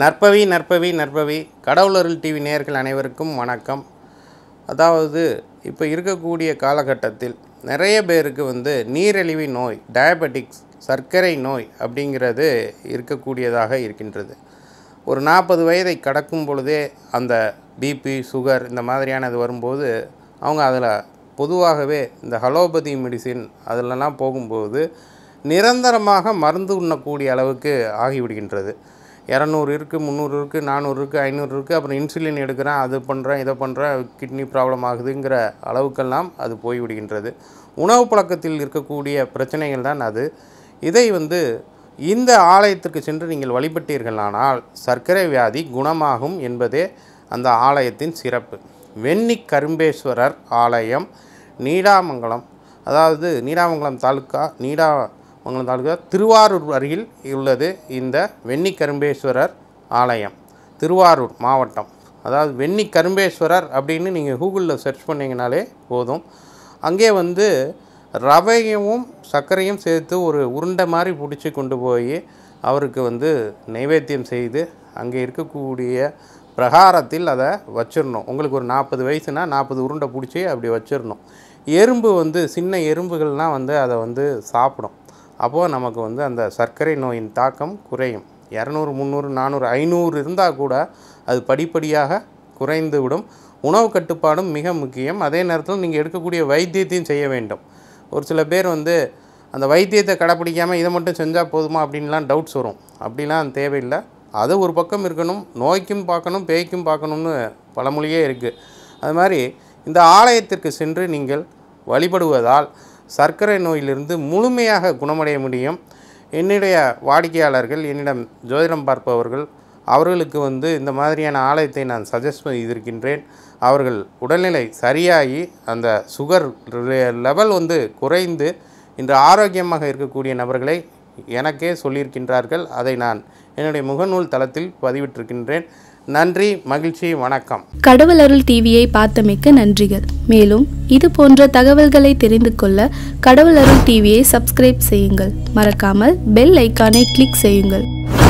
நற்பவி நற்பவி நற்பவி கடவுளருள் டிவி நேர்கள் அனைவருக்கும் வணக்கம் அதாவது இப்போ இருக்கக்கூடிய காலகட்டத்தில் நிறைய பேருக்கு வந்து நீரிழிவு நோய் டயபெட்டிக்ஸ் சர்க்கரை நோய் அப்படிங்கிறது இருக்கக்கூடியதாக இருக்கின்றது ஒரு நாற்பது வயதை கடக்கும் பொழுதே அந்த பிபி சுகர் இந்த மாதிரியானது வரும்போது அவங்க அதில் பொதுவாகவே இந்த ஹலோபதி மெடிசின் அதிலெலாம் போகும்போது நிரந்தரமாக மருந்து உண்ணக்கூடிய அளவுக்கு ஆகிவிடுகின்றது இரநூறு இருக்குது முந்நூறு இருக்குது நானூறு இருக்குது ஐநூறு இருக்குது அப்புறம் இன்சுலின் எடுக்கிறேன் அது பண்ணுறேன் இதை பண்ணுறேன் கிட்னி ப்ராப்ளம் ஆகுதுங்கிற அளவுக்கெல்லாம் அது போய்விடுகின்றது உணவு பழக்கத்தில் இருக்கக்கூடிய பிரச்சனைகள் தான் அது இதை வந்து இந்த ஆலயத்திற்கு சென்று நீங்கள் வழிபட்டீர்களானால் சர்க்கரை வியாதி குணமாகும் என்பதே அந்த ஆலயத்தின் சிறப்பு வெண்ணி கரும்பேஸ்வரர் ஆலயம் நீடாமங்கலம் அதாவது நீடாமங்கலம் தாலுக்கா நீடா மங்கலம் திருவாரூர் அருகில் உள்ளது இந்த வெண்ணிக்கரும்பேஸ்வரர் கரும்பேஸ்வரர் ஆலயம் திருவாரூர் மாவட்டம் அதாவது வெண்ணிக்கரும்பேஸ்வரர் கரும்பேஸ்வரர் அப்படின்னு நீங்கள் கூகுளில் சர்ச் பண்ணிங்கனாலே போதும் அங்கே வந்து ரவையும் சர்க்கரையும் சேர்த்து ஒரு உருண்டை மாதிரி பிடிச்சி கொண்டு போய் அவருக்கு வந்து நைவேத்தியம் செய்து அங்கே இருக்கக்கூடிய பிரகாரத்தில் அதை வச்சிடணும் உங்களுக்கு ஒரு நாற்பது வயசுனால் நாற்பது உருண்டை பிடிச்சி அப்படி வச்சிடணும் எறும்பு வந்து சின்ன எறும்புகள்னால் வந்து அதை வந்து சாப்பிடும் அப்போது நமக்கு வந்து அந்த சர்க்கரை நோயின் தாக்கம் குறையும் இரநூறு முந்நூறு நானூறு ஐநூறு இருந்தால் கூட அது படிப்படியாக குறைந்து விடும் உணவு கட்டுப்பாடும் மிக முக்கியம் அதே நேரத்தில் நீங்கள் எடுக்கக்கூடிய வைத்தியத்தையும் செய்ய வேண்டும் ஒரு சில பேர் வந்து அந்த வைத்தியத்தை கடைப்பிடிக்காமல் இதை மட்டும் செஞ்சால் போதுமா அப்படின்லாம் டவுட்ஸ் வரும் அப்படிலாம் தேவையில்லை அது ஒரு பக்கம் இருக்கணும் நோய்க்கும் பார்க்கணும் பேய்க்கும் பார்க்கணும்னு பழமொழியே இருக்குது அது மாதிரி இந்த ஆலயத்திற்கு சென்று நீங்கள் வழிபடுவதால் சர்க்கரை நோயிலிருந்து முழுமையாக குணமடைய முடியும் என்னுடைய வாடிக்கையாளர்கள் என்னிடம் ஜோதிடம் பார்ப்பவர்கள் அவர்களுக்கு வந்து இந்த மாதிரியான ஆலயத்தை நான் சஜஸ்ட் செய்திருக்கின்றேன் அவர்கள் உடல்நிலை சரியாகி அந்த சுகர் லெவல் வந்து குறைந்து இன்று ஆரோக்கியமாக இருக்கக்கூடிய நபர்களை எனக்கே சொல்லியிருக்கின்றார்கள் அதை நான் என்னுடைய முகநூல் தளத்தில் பதிவிட்டிருக்கின்றேன் நன்றி மகிழ்ச்சி வணக்கம் கடவுள் அருள் டிவியை பார்த்தமைக்கு நன்றிகள் மேலும் இது போன்ற தகவல்களை தெரிந்து கொள்ள கடவுள் அருள் டிவியை சப்ஸ்கிரைப் செய்யுங்கள் மறக்காமல் பெல் ஐக்கானை கிளிக் செய்யுங்கள்